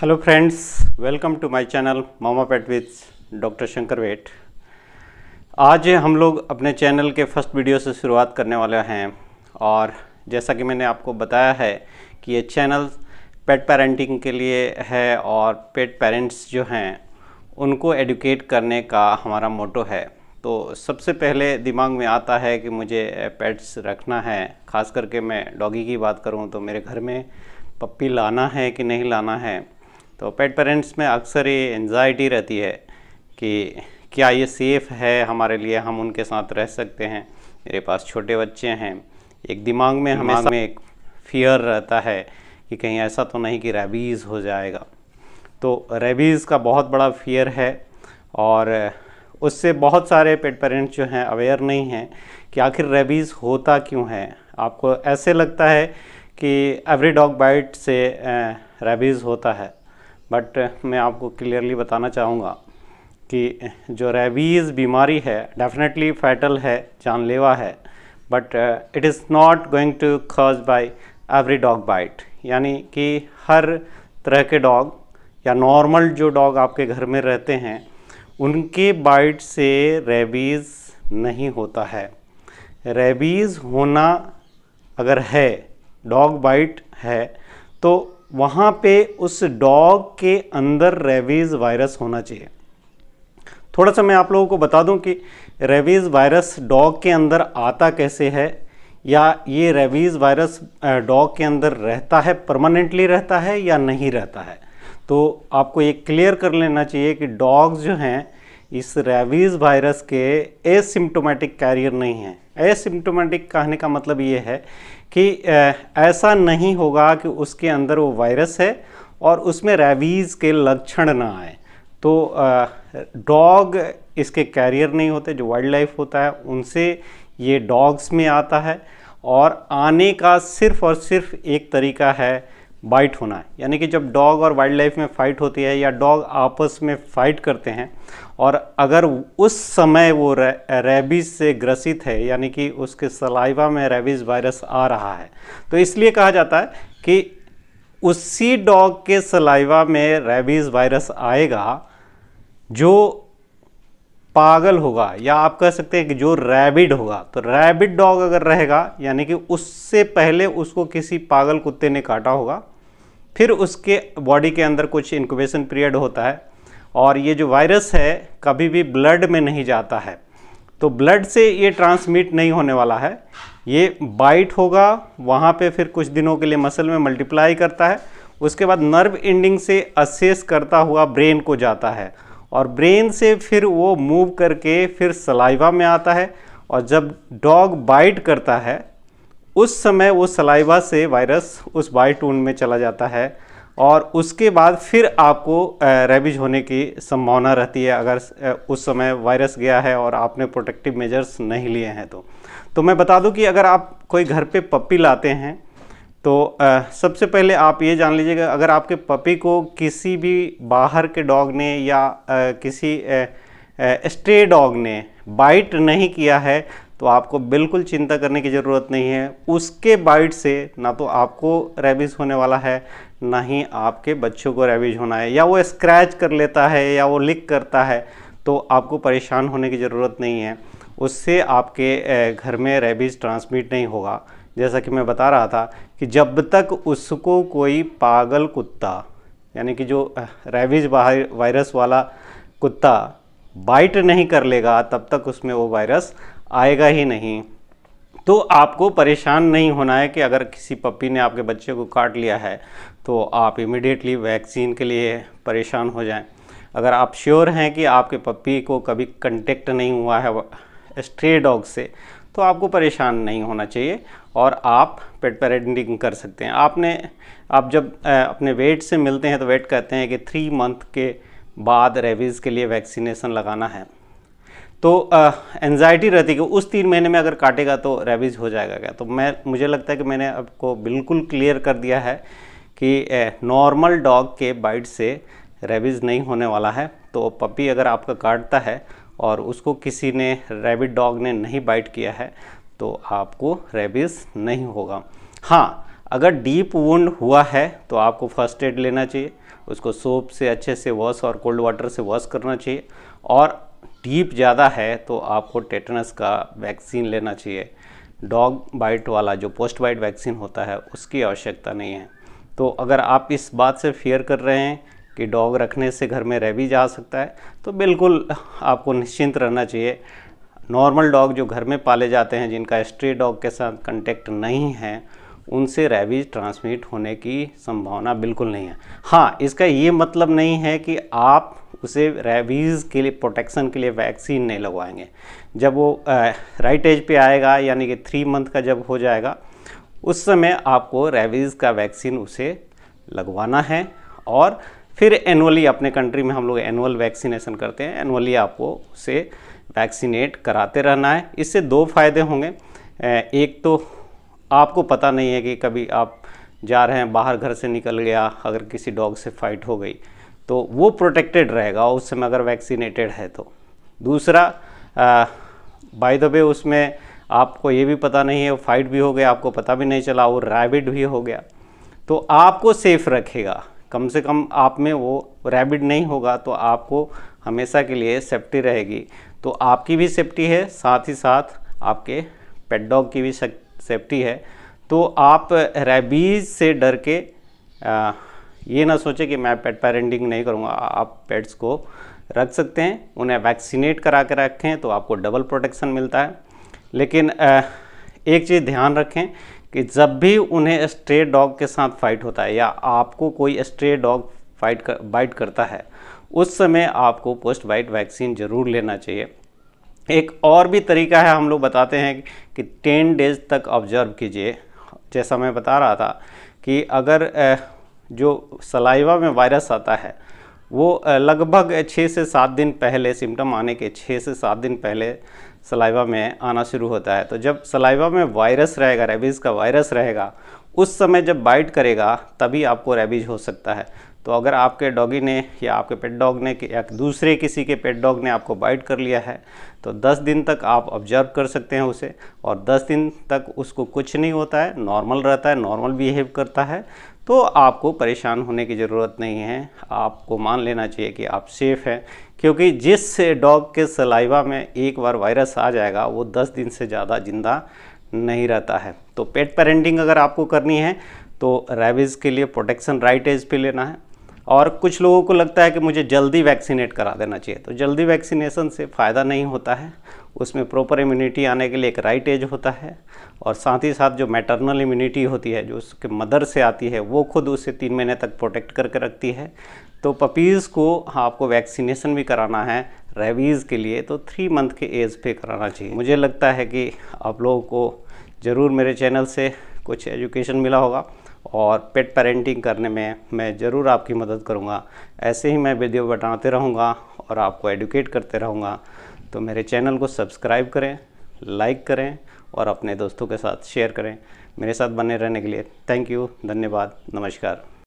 hello friends welcome to my channel मामा pet with doctor Shankar vet आज हम लोग अपने चैनल के फर्स्ट वीडियो से शुरुआत करने वाले हैं और जैसा कि मैंने आपको बताया है कि ये चैनल पेट पेरेंटिंग के लिए है और पेट पेरेंट्स जो हैं उनको एडुकेट करने का हमारा मोटो है तो सबसे पहले दिमाग में आता है कि मुझे पेट्स रखना है ख़ास करके मैं डॉगी की बात करूँ तो मेरे घर में पप्पी लाना है कि नहीं लाना है तो पेट पेरेंट्स में अक्सर ये एनजाइटी रहती है कि क्या ये सेफ़ है हमारे लिए हम उनके साथ रह सकते हैं मेरे पास छोटे बच्चे हैं एक दिमाग में हमें में एक फियर रहता है कि कहीं ऐसा तो नहीं कि रेबीज़ हो जाएगा तो रेबीज़ का बहुत बड़ा फियर है और उससे बहुत सारे पेट पेरेंट्स जो हैं अवेयर नहीं हैं कि आखिर रेबीज़ होता क्यों है आपको ऐसे लगता है कि एवरी डॉग बाइट से रेबीज़ होता है बट uh, मैं आपको क्लियरली बताना चाहूँगा कि uh, जो रेबीज़ बीमारी है डेफिनेटली फैटल है जानलेवा है but it is not going to cause by every dog bite यानी कि हर तरह के डॉग या नॉर्मल जो डॉग आपके घर में रहते हैं उनके बाइट से रेबीज़ नहीं होता है रेबीज़ होना अगर है डॉग बाइट है तो वहाँ पे उस डॉग के अंदर रेवीज वायरस होना चाहिए थोड़ा सा मैं आप लोगों को बता दूं कि रेवीज़ वायरस डॉग के अंदर आता कैसे है या ये रेवीज वायरस डॉग के अंदर रहता है परमानेंटली रहता है या नहीं रहता है तो आपको ये क्लियर कर लेना चाहिए कि डॉग्स जो हैं इस रेबीज़ वायरस के एसिम्टोमेटिक कैरियर नहीं है एसिम्टोमेटिक कहने का मतलब ये है कि ऐसा नहीं होगा कि उसके अंदर वो वायरस है और उसमें रेबीज़ के लक्षण ना आए तो डॉग इसके कैरियर नहीं होते जो वाइल्ड लाइफ होता है उनसे ये डॉग्स में आता है और आने का सिर्फ़ और सिर्फ एक तरीका है बाइट होना है यानी कि जब डॉग और वाइल्ड लाइफ में फ़ाइट होती है या डॉग आपस में फ़ाइट करते हैं और अगर उस समय वो रे, रेबीज़ से ग्रसित है यानी कि उसके सलाइवा में रेबीज़ वायरस आ रहा है तो इसलिए कहा जाता है कि उसी डॉग के सलाइवा में रेबीज़ वायरस आएगा जो पागल होगा या आप कह सकते हैं कि जो रैबिड होगा तो रैबिड डॉग अगर रहेगा यानी कि उससे पहले उसको किसी पागल कुत्ते ने काटा होगा फिर उसके बॉडी के अंदर कुछ इंक्यूबेशन पीरियड होता है और ये जो वायरस है कभी भी ब्लड में नहीं जाता है तो ब्लड से ये ट्रांसमिट नहीं होने वाला है ये बाइट होगा वहाँ पे फिर कुछ दिनों के लिए मसल में मल्टीप्लाई करता है उसके बाद नर्व एंडिंग से असेस करता हुआ ब्रेन को जाता है और ब्रेन से फिर वो मूव करके फिर सलाइवा में आता है और जब डॉग बाइट करता है उस समय वो सलाइवा से वायरस उस बाइट ऊन में चला जाता है और उसके बाद फिर आपको रेबिज होने की संभावना रहती है अगर उस समय वायरस गया है और आपने प्रोटेक्टिव मेजर्स नहीं लिए हैं तो तो मैं बता दूं कि अगर आप कोई घर पे पप्पी लाते हैं तो आ, सबसे पहले आप ये जान लीजिएगा अगर आपके पपी को किसी भी बाहर के डॉग ने या आ, किसी स्ट्रे डॉग ने बाइट नहीं किया है तो आपको बिल्कुल चिंता करने की ज़रूरत नहीं है उसके बाइट से ना तो आपको रेबिज़ होने वाला है ना ही आपके बच्चों को रेबिज होना है या वो स्क्रैच कर लेता है या वो लिक करता है तो आपको परेशान होने की ज़रूरत नहीं है उससे आपके घर में रेबिज ट्रांसमिट नहीं होगा जैसा कि मैं बता रहा था कि जब तक उसको कोई पागल कुत्ता यानी कि जो रेविज वायरस वाला कुत्ता बाइट नहीं कर लेगा तब तक उसमें वो वायरस आएगा ही नहीं तो आपको परेशान नहीं होना है कि अगर किसी पपी ने आपके बच्चे को काट लिया है तो आप इमिडिएटली वैक्सीन के लिए परेशान हो जाएं अगर आप श्योर हैं कि आपके पपी को कभी कंटेक्ट नहीं हुआ है स्ट्रे डॉग से तो आपको परेशान नहीं होना चाहिए और आप पेट पैरेंटिंग कर सकते हैं आपने आप जब अपने वेट से मिलते हैं तो वेट कहते हैं कि थ्री मंथ के बाद रेबीज़ के लिए वैक्सीनेसन लगाना है तो एनजाइटी रहती है कि उस तीन महीने में अगर काटेगा तो रेबीज़ हो जाएगा क्या तो मैं मुझे लगता है कि मैंने आपको बिल्कुल क्लियर कर दिया है कि नॉर्मल डॉग के बाइट से रेबीज़ नहीं होने वाला है तो पपी अगर आपका काटता है और उसको किसी ने रैबिट डॉग ने नहीं बाइट किया है तो आपको रेबिस नहीं होगा हाँ अगर डीप वुंड हुआ है तो आपको फर्स्ट एड लेना चाहिए उसको सोप से अच्छे से वॉश और कोल्ड वाटर से वॉश करना चाहिए और डीप ज़्यादा है तो आपको टेटनस का वैक्सीन लेना चाहिए डॉग बाइट वाला जो पोस्ट बाइट वैक्सीन होता है उसकी आवश्यकता नहीं है तो अगर आप इस बात से फेयर कर रहे हैं कि डॉग रखने से घर में रह भी जा सकता है तो बिल्कुल आपको निश्चिंत रहना चाहिए नॉर्मल डॉग जो घर में पाले जाते हैं जिनका स्ट्रे डॉग के साथ कंटेक्ट नहीं है उनसे रेबीज ट्रांसमिट होने की संभावना बिल्कुल नहीं है हाँ इसका ये मतलब नहीं है कि आप उसे रेबीज़ के लिए प्रोटेक्शन के लिए वैक्सीन नहीं लगवाएंगे जब वो आ, राइट एज पे आएगा यानी कि थ्री मंथ का जब हो जाएगा उस समय आपको रेबीज़ का वैक्सीन उसे लगवाना है और फिर एनुअली अपने कंट्री में हम लोग एनुअल वैक्सीनेशन करते हैं एनुअली आपको उसे वैक्सीनेट कराते रहना है इससे दो फायदे होंगे एक तो आपको पता नहीं है कि कभी आप जा रहे हैं बाहर घर से निकल गया अगर किसी डॉग से फाइट हो गई तो वो प्रोटेक्टेड रहेगा उस समय अगर वैक्सीनेटेड है तो दूसरा बाय द वे उसमें आपको ये भी पता नहीं है फाइट भी हो गया आपको पता भी नहीं चला वो रैबिट भी हो गया तो आपको सेफ रखेगा कम से कम आप में वो रैबिड नहीं होगा तो आपको हमेशा के लिए सेफ्टी रहेगी तो आपकी भी सेफ्टी है साथ ही साथ आपके पेट डॉग की भी सेफ्टी है तो आप रैबीज से डर के आ, ये ना सोचे कि मैं पेट पैरेंटिंग नहीं करूँगा आप पेट्स को रख सकते हैं उन्हें वैक्सीनेट करा के रखें तो आपको डबल प्रोटेक्शन मिलता है लेकिन आ, एक चीज़ ध्यान रखें कि जब भी उन्हें स्ट्रे डॉग के साथ फाइट होता है या आपको कोई स्ट्रे डॉग फाइट कर बाइट करता है उस समय आपको पोस्ट बाइट वैक्सीन ज़रूर लेना चाहिए एक और भी तरीका है हम लोग बताते हैं कि टेन डेज तक ऑब्जर्व कीजिए जैसा मैं बता रहा था कि अगर जो सलाइवा में वायरस आता है वो लगभग छः से सात दिन पहले सिम्टम आने के छः से सात दिन पहले सलाइवा में आना शुरू होता है तो जब सलाइवा में वायरस रहेगा रेबीज़ का वायरस रहेगा उस समय जब बाइट करेगा तभी आपको रेबीज हो सकता है तो अगर आपके डॉगी ने या आपके पेट डॉग ने या दूसरे किसी के पेट डॉग ने आपको बाइट कर लिया है तो 10 दिन तक आप ऑब्जर्व कर सकते हैं उसे और 10 दिन तक उसको कुछ नहीं होता है नॉर्मल रहता है नॉर्मल बिहेव करता है तो आपको परेशान होने की ज़रूरत नहीं है आपको मान लेना चाहिए कि आप सेफ़ हैं क्योंकि जिस डॉग के सलाइवा में एक बार वायरस आ जाएगा वो 10 दिन से ज़्यादा ज़िंदा नहीं रहता है तो पेट पेरेंटिंग अगर आपको करनी है तो रेबिज़ के लिए प्रोटेक्शन राइट एज पे लेना है और कुछ लोगों को लगता है कि मुझे जल्दी वैक्सीनेट करा देना चाहिए तो जल्दी वैक्सीनेशन से फ़ायदा नहीं होता है उसमें प्रॉपर इम्यूनिटी आने के लिए एक राइट एज होता है और साथ ही साथ जो मैटरनल इम्यूनिटी होती है जो उसके मदर से आती है वो खुद उसे तीन महीने तक प्रोटेक्ट करके रखती है तो पपीज़ को हाँ आपको वैक्सीनेशन भी कराना है रेबीज़ के लिए तो थ्री मंथ के एज पे कराना चाहिए मुझे लगता है कि आप लोगों को ज़रूर मेरे चैनल से कुछ एजुकेशन मिला होगा और पेट पेरेंटिंग करने में मैं ज़रूर आपकी मदद करूँगा ऐसे ही मैं वीडियो बनाते रहूँगा और आपको एडुकेट करते रहूँगा तो मेरे चैनल को सब्सक्राइब करें लाइक करें और अपने दोस्तों के साथ शेयर करें मेरे साथ बने रहने के लिए थैंक यू धन्यवाद नमस्कार